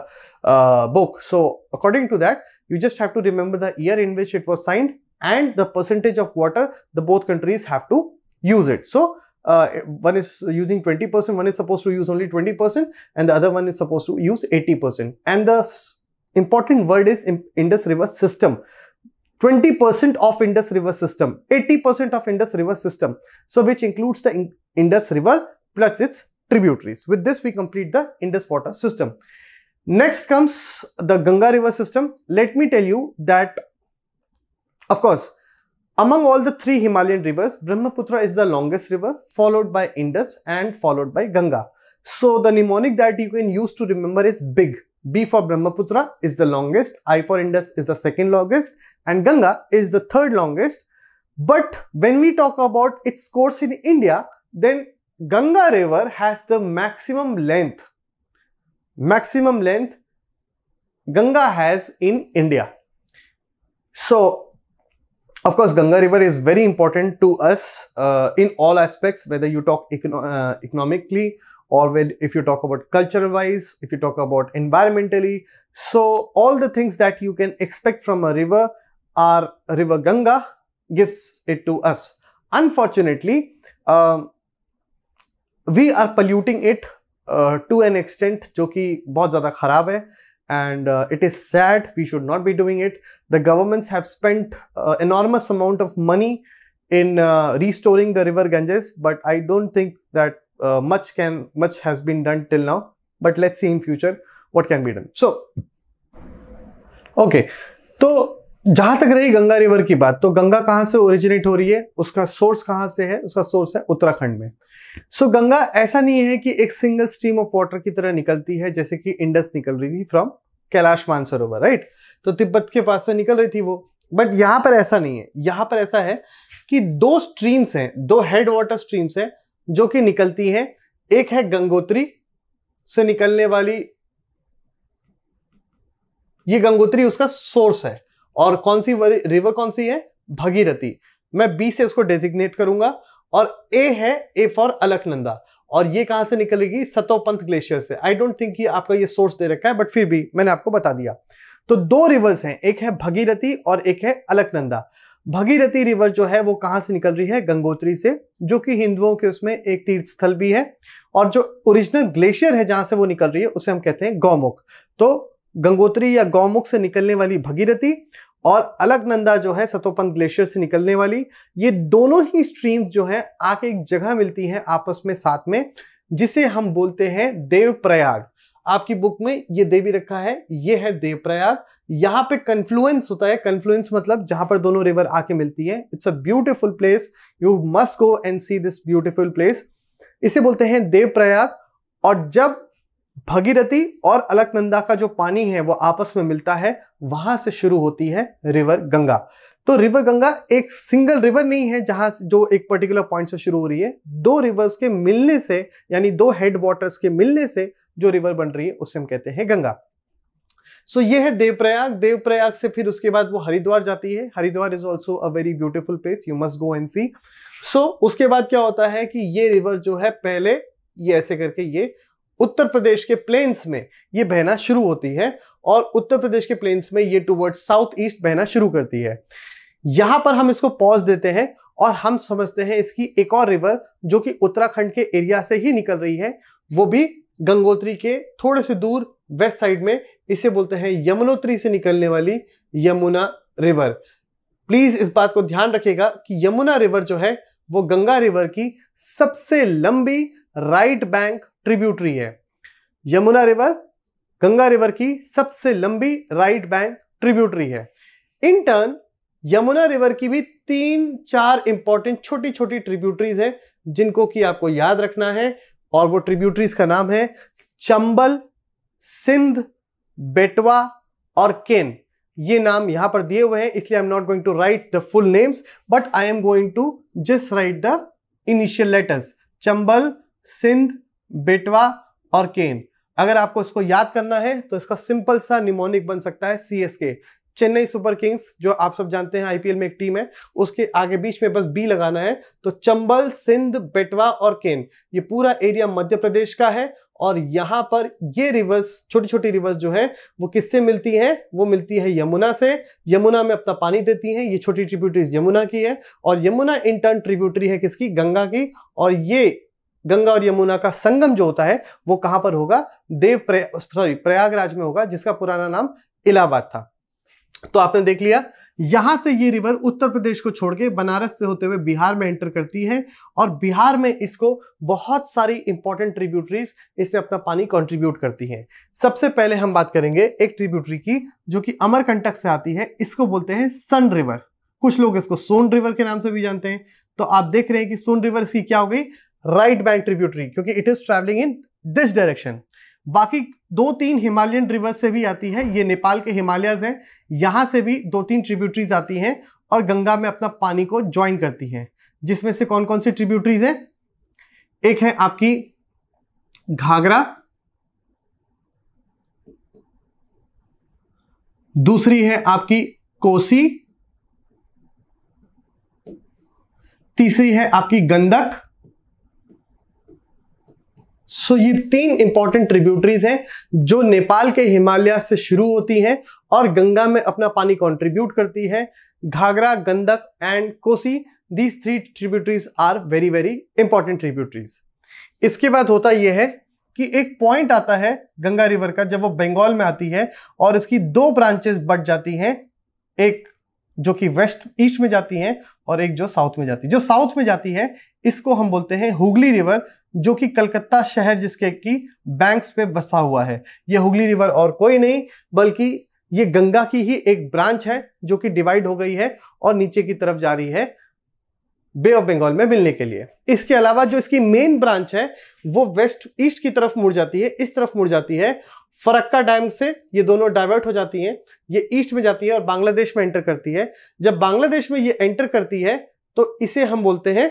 book so according to that you just have to remember the year in which it was signed and the percentage of water the both countries have to use it. So uh, one is using 20%, one is supposed to use only 20% and the other one is supposed to use 80%. And the important word is Indus River system. 20% of Indus River system, 80% of Indus River system. So which includes the Indus River plus its tributaries. With this we complete the Indus water system. Next comes the Ganga River system. Let me tell you that of course among all the three Himalayan rivers, Brahmaputra is the longest river, followed by Indus and followed by Ganga. So the mnemonic that you can use to remember is big. B for Brahmaputra is the longest, I for Indus is the second longest and Ganga is the third longest. But when we talk about its course in India, then Ganga river has the maximum length. Maximum length Ganga has in India. So of course, Ganga River is very important to us uh, in all aspects, whether you talk econo uh, economically or well, if you talk about culture-wise, if you talk about environmentally. So all the things that you can expect from a river are River Ganga gives it to us. Unfortunately, um, we are polluting it uh, to an extent जो कि बहुत ज़्यादा and uh, it is sad we should not be doing it the governments have spent uh, enormous amount of money in uh, restoring the river ganges but i don't think that uh, much can much has been done till now but let's see in future what can be done so okay तो जहां तक रही Ganga river की बात तो गंगा कहां से originate हो रही है उसका सोर्स कहां से है उसका सोर्स है उत्तराखंड में सो so, गंगा ऐसा नहीं है कि एक सिंगल स्ट्रीम ऑफ वाटर की तरह निकलती है जैसे कि इंडस निकल रही थी फ्रॉम कैलाश मानसरोवर राइट तो तिब्बत के पास से निकल रही थी वो बट यहां पर ऐसा नहीं है यहां पर ऐसा है कि दो स्ट्रीम्स हैं दो हेड वाटर स्ट्रीम्स हैं जो कि निकलती हैं एक है गंगोत्री से निकलने वाली ये गंगोत्री उसका सोर्स है और कौन सी रिवर कौन सी है भगीरथी मैं बी से उसको डेजिग्नेट करूंगा और ए है ए फॉर अलकनंदा और ये कहां से निकलेगी सतोपंथ ग्लेशियर से आई डोंट थिंक आपका ये सोर्स दे रखा है बट फिर भी मैंने आपको बता दिया तो दो रिवर्स हैं एक है भगीरथी और एक है अलकनंदा भगीरथी रिवर जो है वो कहां से निकल रही है गंगोत्री से जो कि हिंदुओं के उसमें एक तीर्थ स्थल भी है और जो ओरिजिनल ग्लेशियर है जहां से वो निकल रही है उसे हम कहते हैं गौमुख तो गंगोत्री या गौमुख से निकलने वाली भगीरथी और अलगनंदा जो है सतोपन ग्लेशियर से निकलने वाली ये दोनों ही स्ट्रीम्स जो हैं आके एक जगह मिलती हैं आपस में साथ में जिसे हम बोलते हैं देवप्रयाग आपकी बुक में ये देवी रखा है ये है देवप्रयाग यहाँ पे कन्फ्लुएंस होता है कन्फ्लुएंस मतलब जहां पर दोनों रिवर आके मिलती है it's a beautiful place you must go and see this beautiful place इसे बोलते हैं देवप्रयाग और जब भगीरथी और अलकनंदा का जो पानी है वो आपस में मिलता है वहां से शुरू होती है रिवर गंगा तो रिवर गंगा एक सिंगल रिवर नहीं है जहां जो एक पर्टिकुलर पॉइंट से शुरू हो रही है दो रिवर्स के मिलने से यानी दो हेड वाटर्स के मिलने से जो रिवर बन रही है उसे हम कहते हैं गंगा सो so, ये है देवप्रयाग देवप्रयाग से फिर उसके बाद वो हरिद्वार जाती है Haridwar is also a very beautiful place you must go and see so उसके बाद क्या होता है कि ये रिवर जो है पहले ये ऐसे करके ये उत्तर प्रदेश के प्लेन्स में ये बहना शुरू होती है और उत्तर प्रदेश के प्लेन्स में ये टूवर्ड साउथ ईस्ट बहना शुरू करती है यहां पर हम इसको पॉज देते हैं और हम समझते हैं इसकी एक और रिवर जो कि उत्तराखंड के एरिया से ही निकल रही है वो भी गंगोत्री के थोड़े से दूर वेस्ट साइड में इसे बोलते हैं यमुनोत्री से निकलने वाली यमुना रिवर प्लीज इस बात को ध्यान रखिएगा कि यमुना रिवर जो है वो गंगा रिवर की सबसे लंबी राइट बैंक ट्रिब्यूटरी है यमुना रिवर गंगा रिवर की सबसे लंबी राइट बैंक ट्रिब्यूटरी है इन टर्न यमुना रिवर की भी तीन चार इंपॉर्टेंट छोटी छोटी ट्रिब्यूटरीज हैं जिनको कि आपको याद रखना है और वो ट्रिब्यूटरीज का नाम है चंबल सिंध बेटवा और केन ये नाम यहां पर दिए हुए हैं इसलिए I'm not going to write the full names but I'm going to just write the initial letters Chambal Sindh Betwa और केन अगर आपको इसको याद करना है तो इसका सिंपल सा निमोनिक बन सकता है सी एस के चेन्नई सुपर किंग्स जो आप सब जानते हैं आईपीएल में एक टीम है उसके आगे बीच में बस बी लगाना है तो चंबल सिंध बेटवा और केन ये पूरा एरिया मध्य प्रदेश का है और यहाँ पर ये रिवर्स छोटी छोटी रिवर्स जो है वो किससे मिलती है वो मिलती है यमुना से यमुना में अपना पानी देती हैं ये छोटी ट्रिब्यूटरीज यमुना की है और यमुना इंटर्न ट्रिब्यूटरी है किसकी गंगा की और ये गंगा और यमुना का संगम जो होता है वो कहां पर होगा देव प्रया सॉरी प्रयागराज में होगा जिसका पुराना नाम इलाहाबाद था तो आपने देख लिया यहां से ये रिवर उत्तर प्रदेश को छोड़ के बनारस से होते हुए बिहार में एंटर करती है और बिहार में इसको बहुत सारी इंपॉर्टेंट ट्रिब्यूटरीज इसमें अपना पानी कंट्रीब्यूट करती हैं सबसे पहले हम बात करेंगे एक ट्रिब्यूटरी की जो कि अमरकंटक से आती है इसको बोलते हैं सन रिवर कुछ लोग इसको सोन रिवर के नाम से भी जानते हैं तो आप देख रहे हैं कि सोन रिवर इसकी क्या हो गई राइट बैंक ट्रिब्यूटरी क्योंकि it is travelling in this direction बाकी दो तीन हिमालयन रिवर्स से भी आती है ये नेपाल के हिमालयाज हैं यहाँ से भी दो तीन ट्रिब्यूटरीज आती हैं और गंगा में अपना पानी को ज्वाइन करती हैं जिसमें से कौन कौन सी ट्रिब्यूटरीज हैं एक है आपकी घाघरा दूसरी है आपकी कोसी तीसरी है आपकी गंदक सो ये तीन इंपॉर्टेंट ट्रिब्यूटरीज हैं जो नेपाल के हिमालय से शुरू होती हैं और गंगा में अपना पानी कंट्रीब्यूट करती है Ghaghara Gandak and Kosi these three tributaries are very very important tributaries इसके बाद होता यह है कि एक पॉइंट आता है गंगा रिवर का जब वो बंगाल में आती है और इसकी दो ब्रांचेस बट जाती हैं एक जो कि वेस्ट ईस्ट में जाती हैं और एक जो साउथ में जाती है जो साउथ में जाती है इसको हम बोलते हैं हुगली रिवर जो कि कलकत्ता शहर जिसके की बैंक्स पे बसा हुआ है ये हुगली रिवर और कोई नहीं बल्कि ये गंगा की ही एक ब्रांच है जो कि डिवाइड हो गई है और नीचे की तरफ जा रही है बे ऑफ बंगाल में मिलने के लिए इसके अलावा जो इसकी मेन ब्रांच है वो वेस्ट ईस्ट की तरफ मुड़ जाती है इस तरफ मुड़ जाती है फरक्का डैम से ये दोनों डाइवर्ट हो जाती हैं ये ईस्ट में जाती है और बांग्लादेश में एंटर करती है जब बांग्लादेश में ये एंटर करती है तो इसे हम बोलते हैं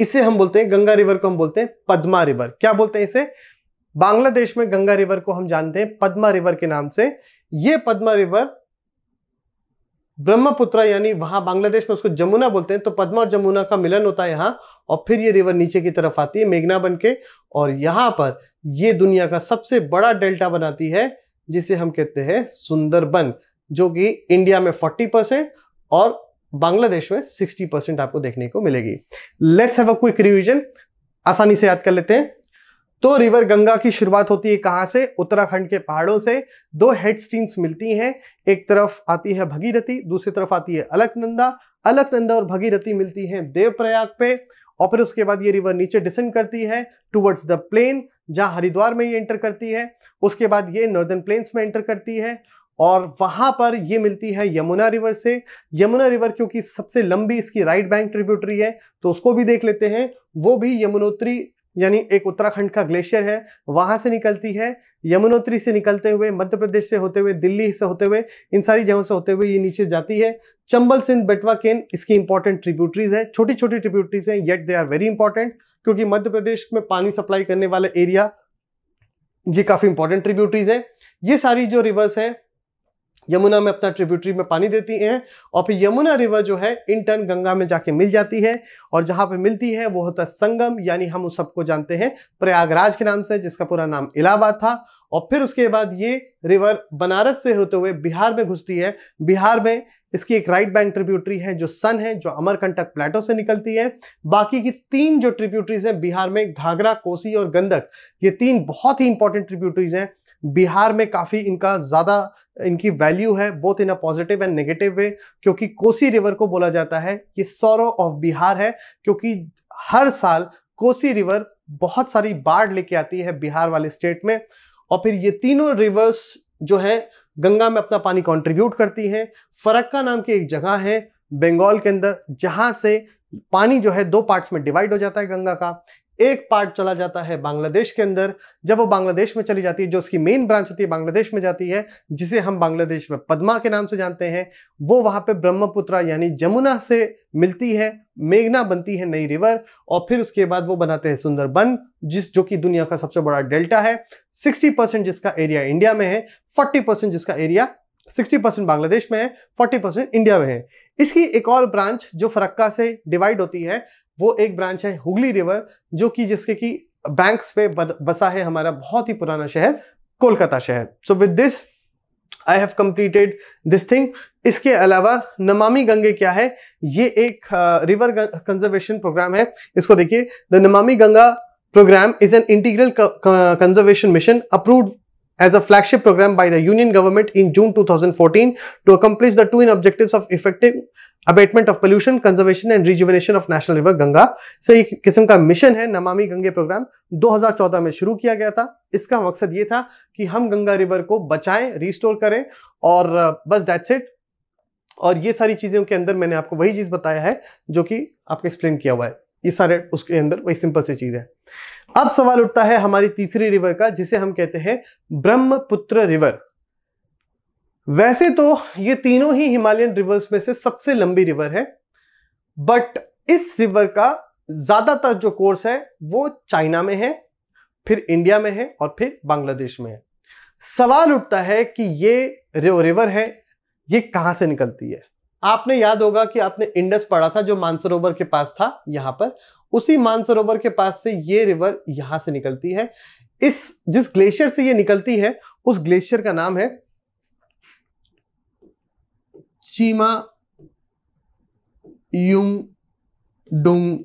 इसे हम बोलते हैं गंगा रिवर को हम बोलते हैं पद्मा रिवर क्या बोलते हैं इसे बांग्लादेश में गंगा रिवर को हम जानते हैं पद्मा रिवर के नाम से ये पद्मा रिवर ब्रह्मपुत्र यानी वहां बांग्लादेश में उसको जमुना बोलते हैं तो पद्मा और जमुना का मिलन होता है यहां और फिर ये रिवर नीचे की तरफ आती है मेघना बन और यहां पर ये दुनिया का सबसे बड़ा डेल्टा बनाती है जिसे हम कहते हैं सुंदरबन जो कि इंडिया में 40 परसेंट और बांग्लादेश में 60 परसेंट आपको देखने को मिलेगी let's have a quick revision आसानी से याद कर लेते हैं तो रिवर गंगा की शुरुआत होती है कहाँ से उत्तराखंड के पहाड़ों से दो हेड स्ट्रीम्स मिलती हैं एक तरफ आती है भगीरथी दूसरी तरफ आती है अलकनंदा अलकनंदा और भगीरथी मिलती हैं देवप्रयाग पे और फिर उसके बाद ये रिवर नीचे डिसेंड करती है टूवर्ड्स द प्लेन जहाँ हरिद्वार में ये एंटर करती है उसके बाद ये नॉर्दर्न प्लेन्स में एंटर करती है और वहाँ पर ये मिलती है यमुना रिवर से यमुना रिवर क्योंकि सबसे लंबी इसकी राइट बैंक ट्रिब्यूटरी है तो उसको भी देख लेते हैं वो भी यमुनोत्री यानी एक उत्तराखंड का ग्लेशियर है वहाँ से निकलती है यमुनोत्री से निकलते हुए मध्य प्रदेश से होते हुए दिल्ली से होते हुए इन सारी जगहों से होते हुए ये नीचे जाती है चंबल सिंध बेटवा केन इसकी इंपॉर्टेंट ट्रिब्यूटरीज है छोटी छोटी ट्रिब्यूटरीज हैं yet they are very important क्योंकि मध्य प्रदेश में पानी सप्लाई करने वाले एरिया ये काफ़ी इंपॉर्टेंट ट्रिब्यूटरीज है ये सारी जो रिवर्स है यमुना में अपना ट्रिब्यूटरी में पानी देती हैं और फिर यमुना रिवर जो है इन टर्न गंगा में जाके मिल जाती है और जहाँ पे मिलती है वो होता है संगम यानी हम उस सबको जानते हैं प्रयागराज के नाम से जिसका पूरा नाम इलाहाबाद था और फिर उसके बाद ये रिवर बनारस से होते हुए बिहार में घुसती है बिहार में इसकी एक राइट बैंक ट्रिब्यूटरी है जो सन है जो अमरकंटक प्लेटो से निकलती है बाकी की तीन जो ट्रिब्यूटरीज हैं बिहार में घाघरा कोसी और गंदक ये तीन बहुत ही इंपॉर्टेंट ट्रिब्यूटरीज हैं बिहार में काफ़ी इनका ज़्यादा इनकी वैल्यू है both in a positive and negative way क्योंकि कोसी रिवर को बोला जाता है ये सौरव ऑफ बिहार है क्योंकि हर साल कोसी रिवर बहुत सारी बाढ़ लेके आती है बिहार वाले स्टेट में और फिर ये तीनों रिवर्स जो है गंगा में अपना पानी कंट्रीब्यूट करती हैं फरक्का नाम की एक जगह है बंगाल के अंदर जहाँ से पानी जो है दो पार्ट्स में डिवाइड हो जाता है गंगा का एक पार्ट चला जाता है बांग्लादेश के अंदर जब वो बांग्लादेश में चली जाती है जो उसकी मेन ब्रांच होती है बांग्लादेश में जाती है जिसे हम बांग्लादेश में पद्मा के नाम से जानते हैं वो वहाँ पे ब्रह्मपुत्रा यानी जमुना से मिलती है मेघना बनती है नई रिवर और फिर उसके बाद वो बनाते हैं सुंदरबन जिस जो कि दुनिया का सबसे बड़ा डेल्टा है सिक्सटी परसेंट जिसका एरिया इंडिया में है फोर्टी परसेंट जिसका एरिया 60 परसेंट बांग्लादेश में है 40 परसेंट इंडिया में है इसकी एक और ब्रांच जो फरक्का से डिवाइड होती है वो एक ब्रांच है हुगली रिवर जो कि जिसके की बैंक्स पे बसा है हमारा बहुत ही पुराना शहर कोलकाता शहर so with this I have completed this thing इसके अलावा नमामि गंगे क्या है ये एक रिवर कंजर्वेशन प्रोग्राम है इसको देखिए the Namami Ganga programme is an integral conservation mission approved as a flagship program by the Union government in June 2014 to accomplish the twin objectives of effective abatement of pollution conservation and rejuvenation of national river ganga so एक किस्म ka mission hai namami gange program 2014 में शुरू किया गया था इसका मकसद ये था कि हम गंगा रिवर को बचाएं रिस्टोर करें और बस that's it और ये सारी चीज़ों के अंदर मैंने आपको वही चीज़ बताया है जो कि आपको एक्सप्लेन किया हुआ है ये सारे उसके अंदर वही सिंपल सी चीज़ है अब सवाल उठता है हमारी तीसरी रिवर का जिसे हम कहते हैं ब्रह्मपुत्र रिवर वैसे तो ये तीनों ही हिमालयन रिवर्स में से सबसे लंबी रिवर है बट इस रिवर का ज़्यादातर जो कोर्स है वो चाइना में है फिर इंडिया में है और फिर बांग्लादेश में है सवाल उठता है कि ये रिवर है ये कहाँ से निकलती है आपने याद होगा कि आपने इंडस पढ़ा था जो मानसरोवर के पास था यहाँ पर उसी मानसरोवर के पास से ये रिवर यहां से निकलती है इस जिस ग्लेशियर से ये निकलती है उस ग्लेशियर का नाम है Chemayungdung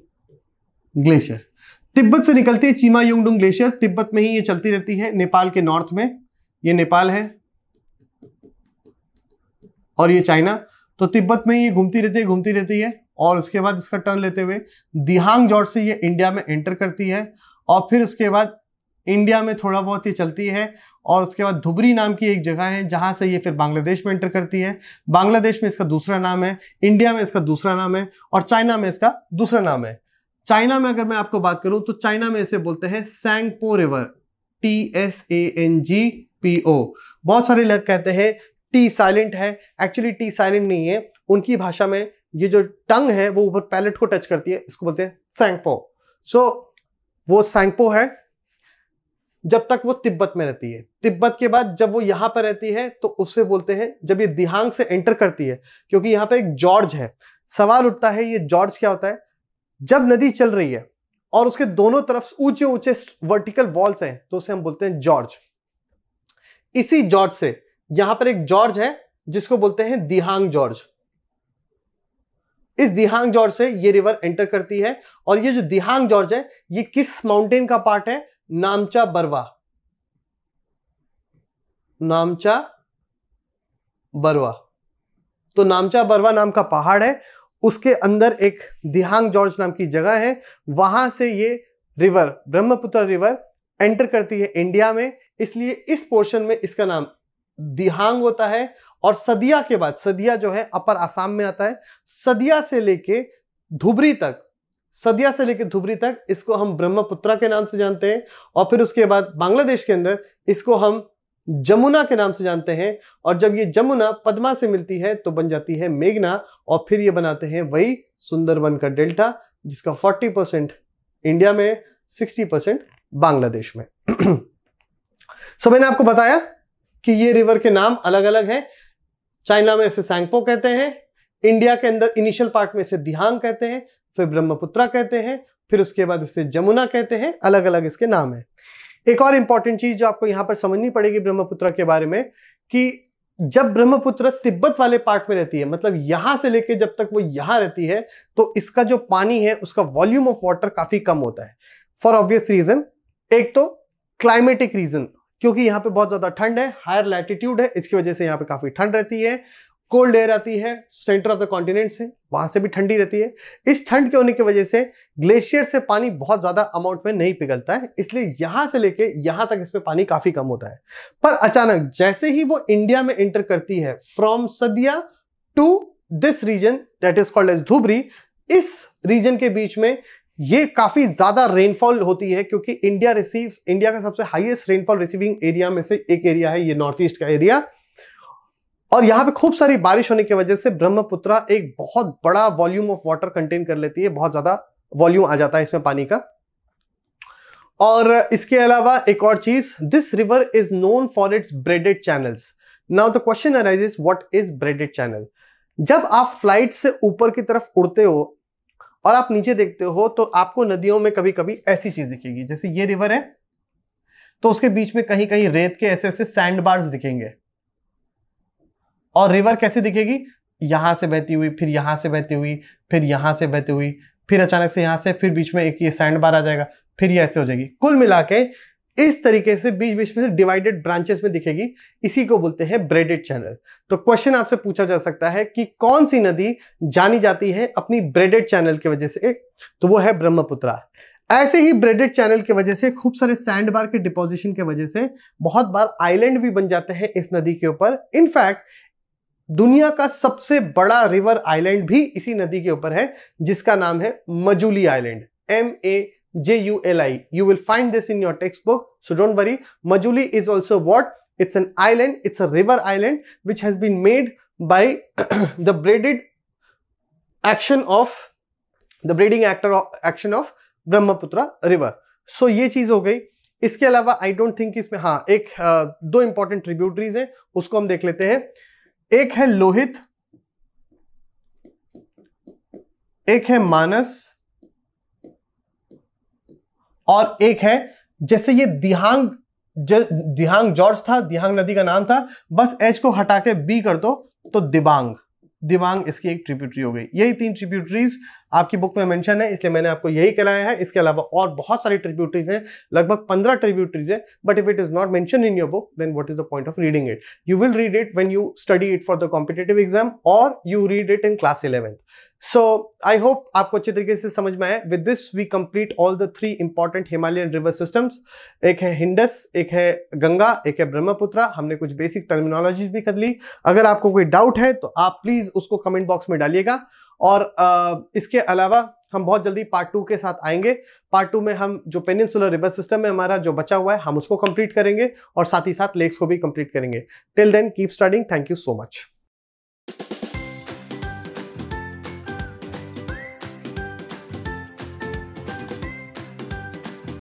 glacier Tibet से निकलती है चीमा युंगडुंग ग्लेशियर तिब्बत में ही ये चलती रहती है नेपाल के नॉर्थ में ये नेपाल है और ये चाइना तो तिब्बत में ये घूमती रहती है घूमती रहती है और उसके बाद इसका टर्न लेते हुए दिहांग जॉर्ज से ये इंडिया में एंटर करती है और फिर उसके बाद इंडिया में थोड़ा बहुत ये चलती है और उसके बाद धुबरी नाम की एक जगह है जहाँ से ये फिर बांग्लादेश में एंटर करती है बांग्लादेश में इसका दूसरा नाम है इंडिया में इसका दूसरा नाम है और चाइना में इसका दूसरा नाम है चाइना में अगर मैं आपको बात करूँ तो चाइना में इसे बोलते हैं Tsangpo river T S A N G P O बहुत सारे लोग कहते हैं टी साइलेंट है एक्चुअली टी साइलेंट नहीं है उनकी भाषा में ये जो टंग है वो ऊपर पैलेट को टच करती है इसको बोलते हैं सैंगपो सो so, वो सैंगपो है जब तक वो तिब्बत में रहती है तिब्बत के बाद जब वो यहां पर रहती है तो उससे बोलते हैं जब ये दिहांग से एंटर करती है क्योंकि यहां पर एक जॉर्ज है सवाल उठता है ये जॉर्ज क्या होता है जब नदी चल रही है और उसके दोनों तरफ ऊंचे ऊंचे वर्टिकल वॉल्स हैं तो उसे हम बोलते हैं जॉर्ज इसी जॉर्ज से यहां पर एक जॉर्ज है जिसको बोलते हैं दिहांग जॉर्ज इस दिहांग जॉर्ज से ये रिवर एंटर करती है और ये जो दिहांग जॉर्ज है ये किस माउंटेन का पार्ट है नामचा बरवा नामचा बरवा तो नामचा बरवा नाम का पहाड़ है उसके अंदर एक दिहांग जॉर्ज नाम की जगह है वहां से ये रिवर ब्रह्मपुत्र रिवर एंटर करती है इंडिया में इसलिए इस पोर्शन में इसका नाम दिहांग होता है और सदिया के बाद सदिया जो है अपर आसाम में आता है सदिया से लेके धुबरी तक सदिया से लेके धुबरी तक इसको हम ब्रह्मपुत्रा के नाम से जानते हैं और फिर उसके बाद बांग्लादेश के अंदर इसको हम जमुना के नाम से जानते हैं और जब ये जमुना पद्मा से मिलती है तो बन जाती है मेघना और फिर ये बनाते हैं वही सुंदरबन का डेल्टा जिसका 40 परसेंट इंडिया में 60 परसेंट बांग्लादेश में सो मैंने आपको बताया कि ये रिवर के नाम अलग अलग हैं चाइना में इसे सैंगपो कहते हैं इंडिया के अंदर इनिशियल पार्ट में इसे दिहांग कहते हैं फिर ब्रह्मपुत्रा कहते हैं फिर उसके बाद इसे जमुना कहते हैं अलग अलग इसके नाम है एक और इंपॉर्टेंट चीज़ जो आपको यहाँ पर समझनी पड़ेगी ब्रह्मपुत्रा के बारे में कि जब ब्रह्मपुत्र तिब्बत वाले पार्ट में रहती है मतलब यहां से लेके जब तक वो यहाँ रहती है तो इसका जो पानी है उसका वॉल्यूम ऑफ वाटर काफ़ी कम होता है फॉर ऑब्वियस रीज़न एक तो क्लाइमेटिक रीज़न क्योंकि यहाँ पे बहुत ज़्यादा ठंड है हायर लैटिट्यूड है इसकी वजह से यहाँ पे काफ़ी ठंड रहती है कोल्ड एयर आती है सेंटर ऑफ द कॉन्टिनेंट से वहां से भी ठंडी रहती है इस ठंड के होने की वजह से ग्लेशियर से पानी बहुत ज़्यादा अमाउंट में नहीं पिघलता है इसलिए यहां से लेके यहां तक इसमें पानी काफ़ी कम होता है पर अचानक जैसे ही वो इंडिया में एंटर करती है from Sadiya to this region that is called as Dhubri इस रीजन के बीच में ये काफी ज्यादा रेनफॉल होती है क्योंकि इंडिया रिसीव इंडिया का सबसे हाईएस्ट रेनफॉल रिसीविंग एरिया में से एक एरिया है ये नॉर्थ ईस्ट का एरिया और यहाँ पे खूब सारी बारिश होने की वजह से ब्रह्मपुत्र एक बहुत बड़ा वॉल्यूम ऑफ वाटर कंटेन कर लेती है बहुत ज्यादा वॉल्यूम आ जाता है इसमें पानी का और इसके अलावा एक और चीज this river is known for its braided channels now the question arise what is braided channel जब आप फ्लाइट से ऊपर की तरफ उड़ते हो और आप नीचे देखते हो तो आपको नदियों में कभी कभी ऐसी चीज दिखेगी जैसे ये रिवर है तो उसके बीच में कहीं कहीं रेत के ऐसे ऐसे सैंड बार्स दिखेंगे और रिवर कैसे दिखेगी यहां से बहती हुई फिर यहां से बहती हुई फिर यहां से बहती हुई फिर अचानक से यहां से फिर बीच में एक ये सैंड बार आ जाएगा फिर ये ऐसे हो जाएगी कुल मिला के इस तरीके से बीच बीच में डिवाइडेड ब्रांचेस में दिखेगी इसी को बोलते हैं ब्रेडेड चैनल तो क्वेश्चन आपसे पूछा जा सकता है कि कौन सी नदी जानी जाती है अपनी ब्रेडेड चैनल की वजह से तो वो है ब्रह्मपुत्रा ऐसे ही ब्रेडेड चैनल की वजह से खूब सारे सैंड बार के डिपोजिशन की वजह से बहुत बार आइलैंड भी बन जाते हैं इस नदी के ऊपर इनफैक्ट दुनिया का सबसे बड़ा रिवर आइलैंड भी इसी नदी के ऊपर है जिसका नाम है Majuli island M A J-U-L-I. You will find this in your textbook. So don't worry. Majuli is also what? It's an island. It's a river island which has been made by the braided action of the braiding actor action of Brahmaputra river. So ये चीज हो गई इसके अलावा I don't think इसमें हाँ एक दो इंपॉर्टेंट ट्रिब्यूटरीज हैं उसको हम देख लेते हैं एक है लोहित एक है मानस और एक है जैसे ये दिहांग दिहांग जॉर्ज था दिहांग नदी का नाम था बस एच को हटा के बी कर दो तो दिबांग दिबांग इसकी एक ट्रिप्यूटरी हो गई यही तीन ट्रिप्यूटरीज आपकी बुक में मेंशन है इसलिए मैंने आपको यही कराया है इसके अलावा और बहुत सारी ट्रिब्यूटरीज हैं लगभग पंद्रह ट्रिब्यूटरीज है but if it is not mention in your book then what is the point of reading it you will read it when you study it for the competitive exam और you read it in class eleventh so I hope आपको अच्छे तरीके से समझ में आए with this we complete all the three important Himalayan river systems एक है हिंडस एक है गंगा एक है ब्रह्मपुत्र हमने कुछ बेसिक टर्मिनोलॉजीज भी कर ली अगर आपको कोई डाउट है तो आप प्लीज़ उसको कमेंट बॉक्स में डालिएगा और इसके अलावा हम बहुत जल्दी पार्ट टू के साथ आएंगे पार्ट टू में हम जो पेनिनसुलर रिवर सिस्टम में हमारा जो बचा हुआ है हम उसको कंप्लीट करेंगे और साथ ही साथ लेक्स को भी कंप्लीट करेंगे till then keep starting thank you so much